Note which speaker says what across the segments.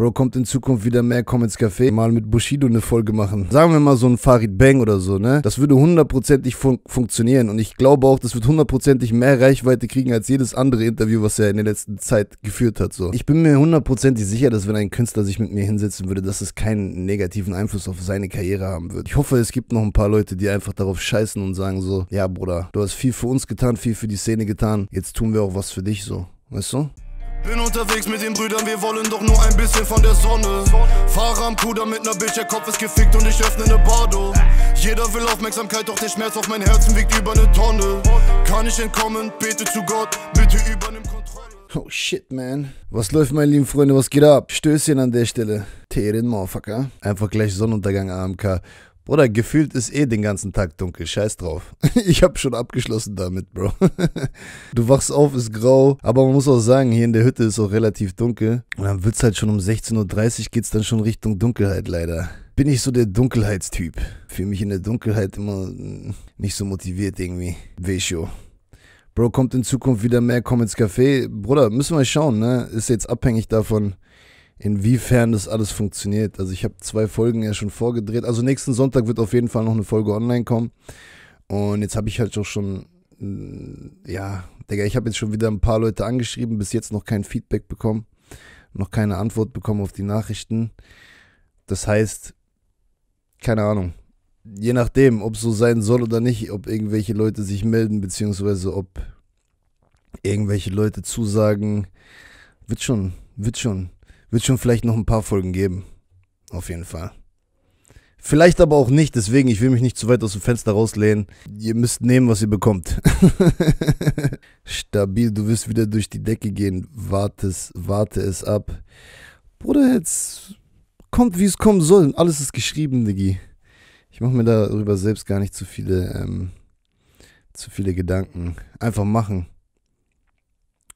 Speaker 1: Bro, kommt in Zukunft wieder mehr, komm ins Café, mal mit Bushido eine Folge machen. Sagen wir mal so ein Farid Bang oder so, ne? Das würde hundertprozentig fun funktionieren und ich glaube auch, das wird hundertprozentig mehr Reichweite kriegen als jedes andere Interview, was er in der letzten Zeit geführt hat, so. Ich bin mir hundertprozentig sicher, dass wenn ein Künstler sich mit mir hinsetzen würde, dass es keinen negativen Einfluss auf seine Karriere haben wird. Ich hoffe, es gibt noch ein paar Leute, die einfach darauf scheißen und sagen so, ja, Bruder, du hast viel für uns getan, viel für die Szene getan, jetzt tun wir auch was für dich, so. Weißt du? Bin unterwegs mit den Brüdern, wir wollen doch nur ein bisschen von der Sonne. Fahrer am Puder mit ner Bitch, der Kopf ist gefickt und ich öffne ne Bardo. Jeder will Aufmerksamkeit, doch der Schmerz auf mein Herzen wiegt über ne Tonne. Kann ich entkommen, bete zu Gott, bitte übernimm Kontrolle. Oh shit, man. Was läuft, meine lieben Freunde, was geht ab? Stößchen an der Stelle. Teherin, Motherfucker. Einfach gleich Sonnenuntergang, AMK. Oder gefühlt ist eh den ganzen Tag dunkel, scheiß drauf. Ich hab schon abgeschlossen damit, Bro. Du wachst auf, ist grau, aber man muss auch sagen, hier in der Hütte ist auch relativ dunkel. Und dann wird's halt schon um 16.30 Uhr geht's dann schon Richtung Dunkelheit leider bin ich so der Dunkelheitstyp. Fühle mich in der Dunkelheit immer nicht so motiviert irgendwie. Wesho. Bro, kommt in Zukunft wieder mehr Komm ins Café? Bruder, müssen wir schauen, ne? Ist jetzt abhängig davon, inwiefern das alles funktioniert. Also ich habe zwei Folgen ja schon vorgedreht. Also nächsten Sonntag wird auf jeden Fall noch eine Folge online kommen. Und jetzt habe ich halt auch schon, mm, ja, Digga, ich habe jetzt schon wieder ein paar Leute angeschrieben, bis jetzt noch kein Feedback bekommen, noch keine Antwort bekommen auf die Nachrichten. Das heißt, keine Ahnung. Je nachdem, ob so sein soll oder nicht, ob irgendwelche Leute sich melden, beziehungsweise ob irgendwelche Leute zusagen, wird schon, wird schon. Wird schon vielleicht noch ein paar Folgen geben. Auf jeden Fall. Vielleicht aber auch nicht, deswegen, ich will mich nicht zu weit aus dem Fenster rauslehnen. Ihr müsst nehmen, was ihr bekommt. Stabil, du wirst wieder durch die Decke gehen. Warte es, warte es ab. Bruder, jetzt kommt, wie es kommen soll. Alles ist geschrieben, Diggi. Ich mache mir darüber selbst gar nicht zu viele, ähm, zu viele Gedanken. Einfach machen.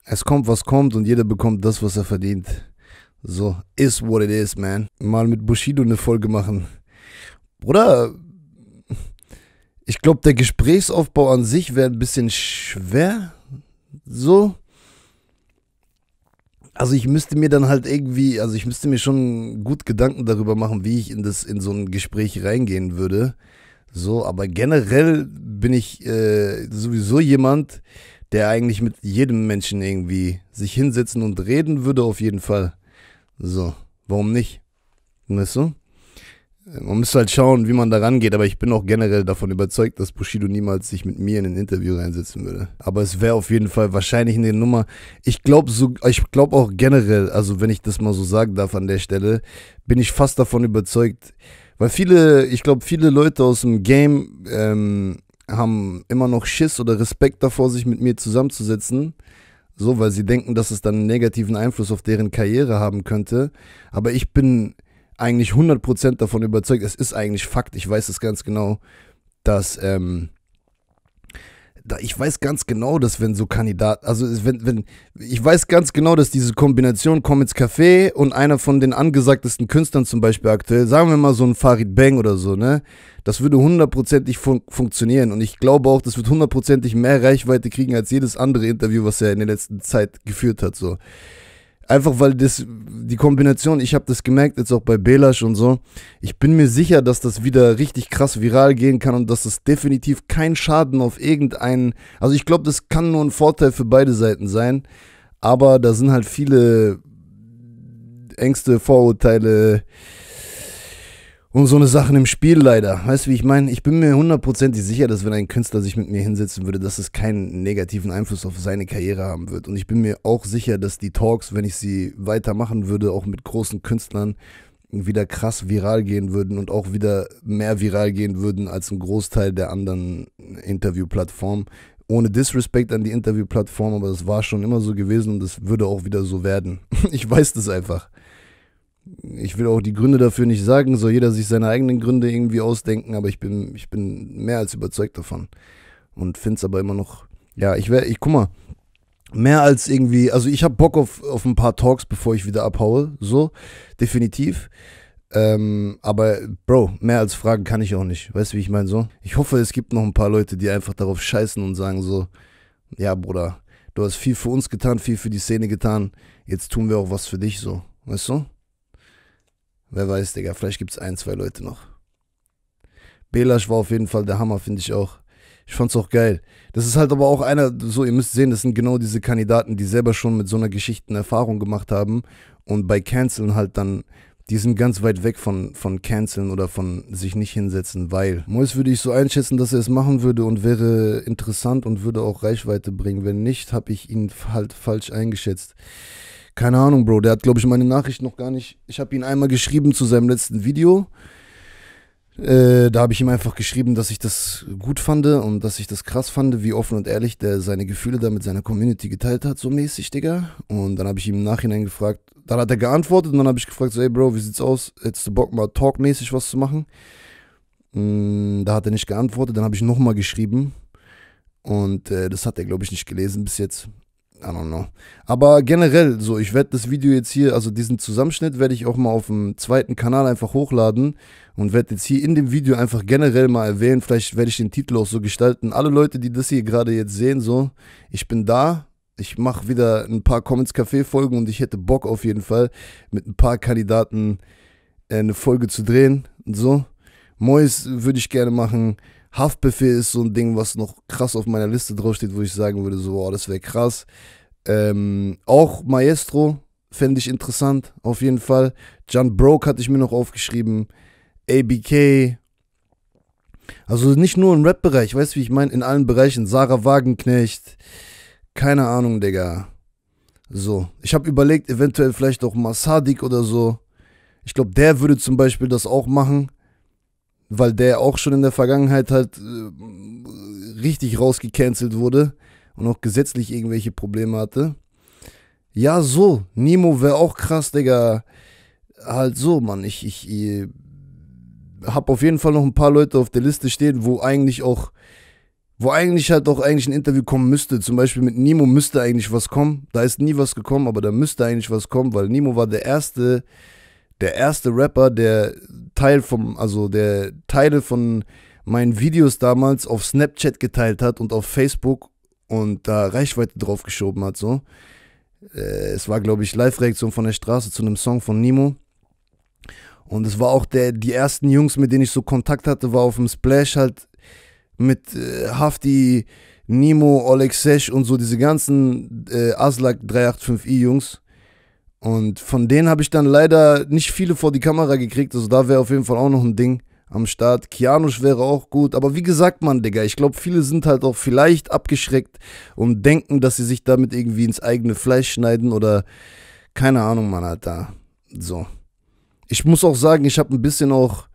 Speaker 1: Es kommt, was kommt und jeder bekommt das, was er verdient. So, is what it is, man. Mal mit Bushido eine Folge machen. Bruder, ich glaube, der Gesprächsaufbau an sich wäre ein bisschen schwer. So. Also ich müsste mir dann halt irgendwie, also ich müsste mir schon gut Gedanken darüber machen, wie ich in das, in so ein Gespräch reingehen würde. So, aber generell bin ich äh, sowieso jemand, der eigentlich mit jedem Menschen irgendwie sich hinsetzen und reden würde, auf jeden Fall. So, warum nicht? Weißt du? Man müsste halt schauen, wie man da rangeht, aber ich bin auch generell davon überzeugt, dass Bushido niemals sich mit mir in ein Interview reinsetzen würde. Aber es wäre auf jeden Fall wahrscheinlich eine Nummer. Ich glaube so, ich glaube auch generell, also wenn ich das mal so sagen darf an der Stelle, bin ich fast davon überzeugt, weil viele, ich glaube, viele Leute aus dem Game ähm, haben immer noch Schiss oder Respekt davor, sich mit mir zusammenzusetzen. So, weil sie denken, dass es dann einen negativen Einfluss auf deren Karriere haben könnte. Aber ich bin eigentlich 100% davon überzeugt, es ist eigentlich Fakt, ich weiß es ganz genau, dass ähm, ich weiß ganz genau, dass wenn so Kandidat, also wenn, wenn, ich weiß ganz genau, dass diese Kombination komm ins Café und einer von den angesagtesten Künstlern zum Beispiel aktuell, sagen wir mal so ein Farid Bang oder so, ne, das würde hundertprozentig fun funktionieren und ich glaube auch, das wird hundertprozentig mehr Reichweite kriegen als jedes andere Interview, was er in der letzten Zeit geführt hat, so. Einfach weil das, die Kombination, ich habe das gemerkt, jetzt auch bei Belasch und so. Ich bin mir sicher, dass das wieder richtig krass viral gehen kann und dass das definitiv kein Schaden auf irgendeinen. Also ich glaube, das kann nur ein Vorteil für beide Seiten sein. Aber da sind halt viele Ängste, Vorurteile, und so eine Sachen im Spiel leider. Weißt du, wie ich meine? Ich bin mir hundertprozentig sicher, dass wenn ein Künstler sich mit mir hinsetzen würde, dass es keinen negativen Einfluss auf seine Karriere haben wird. Und ich bin mir auch sicher, dass die Talks, wenn ich sie weitermachen würde, auch mit großen Künstlern wieder krass viral gehen würden und auch wieder mehr viral gehen würden als ein Großteil der anderen Interviewplattformen. Ohne Disrespect an die Interviewplattform, aber das war schon immer so gewesen und das würde auch wieder so werden. Ich weiß das einfach ich will auch die Gründe dafür nicht sagen, soll jeder sich seine eigenen Gründe irgendwie ausdenken, aber ich bin, ich bin mehr als überzeugt davon. Und finde es aber immer noch, ja, ich wäre, ich guck mal, mehr als irgendwie, also ich habe Bock auf, auf ein paar Talks, bevor ich wieder abhaue, so, definitiv. Ähm, aber Bro, mehr als Fragen kann ich auch nicht. Weißt du, wie ich meine so? Ich hoffe, es gibt noch ein paar Leute, die einfach darauf scheißen und sagen so, ja, Bruder, du hast viel für uns getan, viel für die Szene getan, jetzt tun wir auch was für dich so. Weißt du? Wer weiß, Digga, vielleicht gibt es ein, zwei Leute noch. Belasch war auf jeden Fall der Hammer, finde ich auch. Ich fand's auch geil. Das ist halt aber auch einer, so, ihr müsst sehen, das sind genau diese Kandidaten, die selber schon mit so einer Geschichten Erfahrung gemacht haben und bei Canceln halt dann, die sind ganz weit weg von, von Canceln oder von sich nicht hinsetzen, weil. Mois würde ich so einschätzen, dass er es machen würde und wäre interessant und würde auch Reichweite bringen. Wenn nicht, habe ich ihn halt falsch eingeschätzt. Keine Ahnung, Bro. Der hat, glaube ich, meine Nachricht noch gar nicht. Ich habe ihn einmal geschrieben zu seinem letzten Video. Äh, da habe ich ihm einfach geschrieben, dass ich das gut fand und dass ich das krass fand, wie offen und ehrlich der seine Gefühle da mit seiner Community geteilt hat, so mäßig, Digga. Und dann habe ich ihm im Nachhinein gefragt, dann hat er geantwortet und dann habe ich gefragt, so, ey Bro, wie sieht's aus? Hättest du Bock mal talkmäßig was zu machen? Mm, da hat er nicht geantwortet, dann habe ich nochmal geschrieben. Und äh, das hat er, glaube ich, nicht gelesen bis jetzt. I don't know. Aber generell, so, ich werde das Video jetzt hier, also diesen Zusammenschnitt werde ich auch mal auf dem zweiten Kanal einfach hochladen und werde jetzt hier in dem Video einfach generell mal erwähnen. Vielleicht werde ich den Titel auch so gestalten. Alle Leute, die das hier gerade jetzt sehen, so, ich bin da. Ich mache wieder ein paar Comments Café Folgen und ich hätte Bock auf jeden Fall mit ein paar Kandidaten äh, eine Folge zu drehen und so. Mois würde ich gerne machen. Haftbefehl ist so ein Ding, was noch krass auf meiner Liste draufsteht, wo ich sagen würde, so, wow, das wäre krass. Ähm, auch Maestro fände ich interessant, auf jeden Fall. John Broke hatte ich mir noch aufgeschrieben. ABK. Also nicht nur im Rap-Bereich, weißt du, wie ich meine? In allen Bereichen. Sarah Wagenknecht. Keine Ahnung, Digga. So. Ich habe überlegt, eventuell vielleicht auch Masadik oder so. Ich glaube, der würde zum Beispiel das auch machen weil der auch schon in der Vergangenheit halt äh, richtig rausgecancelt wurde und auch gesetzlich irgendwelche Probleme hatte. Ja, so, Nemo wäre auch krass, Digga. Halt so, Mann. Ich, ich, ich habe auf jeden Fall noch ein paar Leute auf der Liste stehen, wo eigentlich auch, wo eigentlich halt auch eigentlich ein Interview kommen müsste. Zum Beispiel mit Nemo müsste eigentlich was kommen. Da ist nie was gekommen, aber da müsste eigentlich was kommen, weil Nemo war der erste der erste Rapper, der Teil vom, also der Teile von meinen Videos damals auf Snapchat geteilt hat und auf Facebook und da Reichweite drauf geschoben hat, so. Äh, es war, glaube ich, Live-Reaktion von der Straße zu einem Song von Nemo. Und es war auch der, die ersten Jungs, mit denen ich so Kontakt hatte, war auf dem Splash halt mit äh, Hafti, Nemo, Oleg Sesh und so diese ganzen äh, Aslak 385i-Jungs. Und von denen habe ich dann leider nicht viele vor die Kamera gekriegt. Also da wäre auf jeden Fall auch noch ein Ding am Start. Kianusch wäre auch gut. Aber wie gesagt, Mann, Digga, ich glaube, viele sind halt auch vielleicht abgeschreckt und denken, dass sie sich damit irgendwie ins eigene Fleisch schneiden oder keine Ahnung, Mann, Alter. So. Ich muss auch sagen, ich habe ein bisschen auch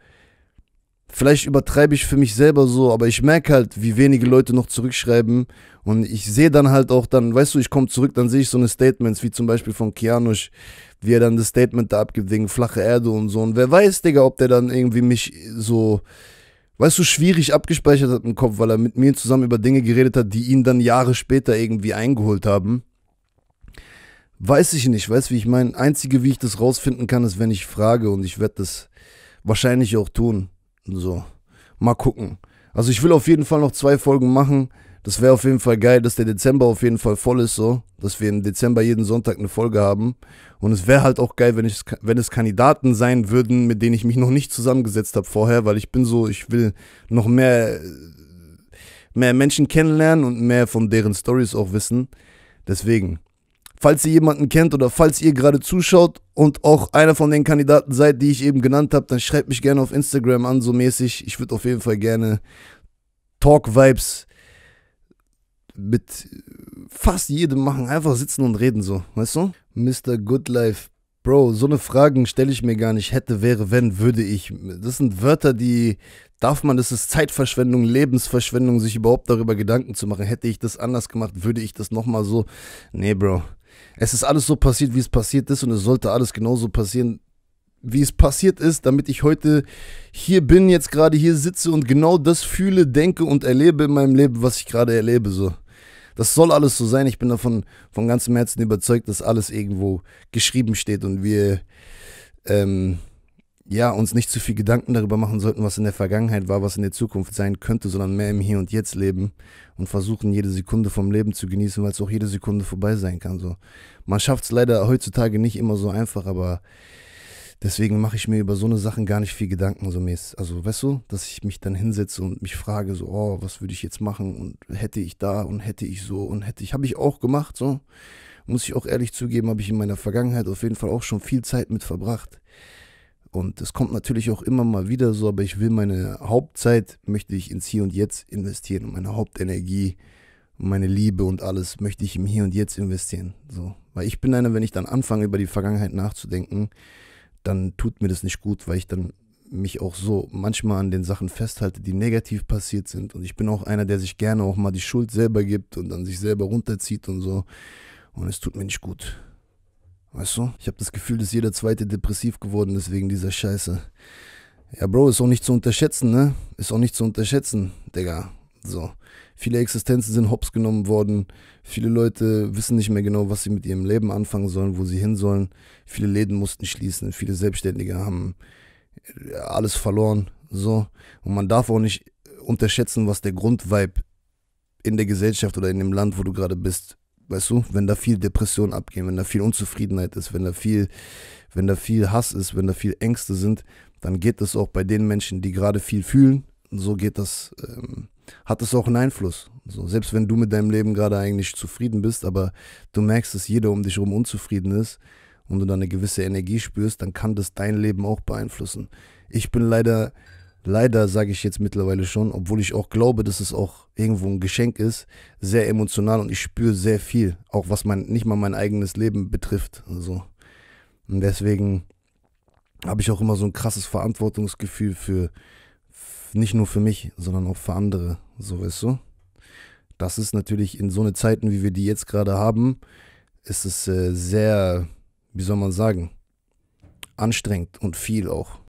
Speaker 1: vielleicht übertreibe ich für mich selber so, aber ich merke halt, wie wenige Leute noch zurückschreiben. Und ich sehe dann halt auch dann, weißt du, ich komme zurück, dann sehe ich so eine Statements, wie zum Beispiel von Kianosch, wie er dann das Statement da abgibt wegen flache Erde und so. Und wer weiß, Digga, ob der dann irgendwie mich so, weißt du, schwierig abgespeichert hat im Kopf, weil er mit mir zusammen über Dinge geredet hat, die ihn dann Jahre später irgendwie eingeholt haben. Weiß ich nicht, weißt du, wie ich meine? Einzige, wie ich das rausfinden kann, ist, wenn ich frage und ich werde das wahrscheinlich auch tun. So, mal gucken. Also ich will auf jeden Fall noch zwei Folgen machen. Das wäre auf jeden Fall geil, dass der Dezember auf jeden Fall voll ist, so, dass wir im Dezember jeden Sonntag eine Folge haben. Und es wäre halt auch geil, wenn, ich, wenn es Kandidaten sein würden, mit denen ich mich noch nicht zusammengesetzt habe vorher, weil ich bin so, ich will noch mehr, mehr Menschen kennenlernen und mehr von deren Stories auch wissen. Deswegen, Falls ihr jemanden kennt oder falls ihr gerade zuschaut und auch einer von den Kandidaten seid, die ich eben genannt habe, dann schreibt mich gerne auf Instagram an, so mäßig. Ich würde auf jeden Fall gerne Talk-Vibes mit fast jedem machen. Einfach sitzen und reden so, weißt du? Mr. Good Life. Bro, so eine Fragen stelle ich mir gar nicht. Hätte, wäre, wenn, würde ich. Das sind Wörter, die darf man, das ist Zeitverschwendung, Lebensverschwendung, sich überhaupt darüber Gedanken zu machen. Hätte ich das anders gemacht, würde ich das nochmal so. Nee, Bro. Es ist alles so passiert, wie es passiert ist und es sollte alles genauso passieren, wie es passiert ist, damit ich heute hier bin, jetzt gerade hier sitze und genau das fühle, denke und erlebe in meinem Leben, was ich gerade erlebe. So. Das soll alles so sein. Ich bin davon von ganzem Herzen überzeugt, dass alles irgendwo geschrieben steht und wir ähm, ja, uns nicht zu viel Gedanken darüber machen sollten, was in der Vergangenheit war, was in der Zukunft sein könnte, sondern mehr im Hier und Jetzt leben und versuchen, jede Sekunde vom Leben zu genießen, weil es auch jede Sekunde vorbei sein kann. So. Man schafft es leider heutzutage nicht immer so einfach, aber deswegen mache ich mir über so eine Sachen gar nicht viel Gedanken so mäßig. Also, weißt du, dass ich mich dann hinsetze und mich frage, so, oh, was würde ich jetzt machen und hätte ich da und hätte ich so und hätte ich, habe ich auch gemacht, so. Muss ich auch ehrlich zugeben, habe ich in meiner Vergangenheit auf jeden Fall auch schon viel Zeit mit verbracht. Und es kommt natürlich auch immer mal wieder so, aber ich will meine Hauptzeit, möchte ich ins Hier und Jetzt investieren. meine Hauptenergie, meine Liebe und alles möchte ich im Hier und Jetzt investieren. So. Weil ich bin einer, wenn ich dann anfange, über die Vergangenheit nachzudenken, dann tut mir das nicht gut, weil ich dann mich auch so manchmal an den Sachen festhalte, die negativ passiert sind. Und ich bin auch einer, der sich gerne auch mal die Schuld selber gibt und dann sich selber runterzieht und so. Und es tut mir nicht gut. Weißt du? Ich habe das Gefühl, dass jeder zweite depressiv geworden ist wegen dieser Scheiße. Ja, Bro, ist auch nicht zu unterschätzen, ne? Ist auch nicht zu unterschätzen, Digga. So. Viele Existenzen sind hops genommen worden. Viele Leute wissen nicht mehr genau, was sie mit ihrem Leben anfangen sollen, wo sie hin sollen. Viele Läden mussten schließen. Viele Selbstständige haben äh, alles verloren. So. Und man darf auch nicht unterschätzen, was der Grundvibe in der Gesellschaft oder in dem Land, wo du gerade bist, Weißt du, wenn da viel Depression abgehen, wenn da viel Unzufriedenheit ist, wenn da viel, wenn da viel Hass ist, wenn da viel Ängste sind, dann geht das auch bei den Menschen, die gerade viel fühlen. So geht das, ähm, hat es auch einen Einfluss. So, selbst wenn du mit deinem Leben gerade eigentlich zufrieden bist, aber du merkst, dass jeder um dich herum unzufrieden ist und du da eine gewisse Energie spürst, dann kann das dein Leben auch beeinflussen. Ich bin leider leider sage ich jetzt mittlerweile schon, obwohl ich auch glaube, dass es auch irgendwo ein Geschenk ist, sehr emotional und ich spüre sehr viel, auch was mein, nicht mal mein eigenes Leben betrifft. so. Und deswegen habe ich auch immer so ein krasses Verantwortungsgefühl für, nicht nur für mich, sondern auch für andere, so weißt du. Das ist natürlich in so eine Zeiten, wie wir die jetzt gerade haben, ist es äh, sehr, wie soll man sagen, anstrengend und viel auch.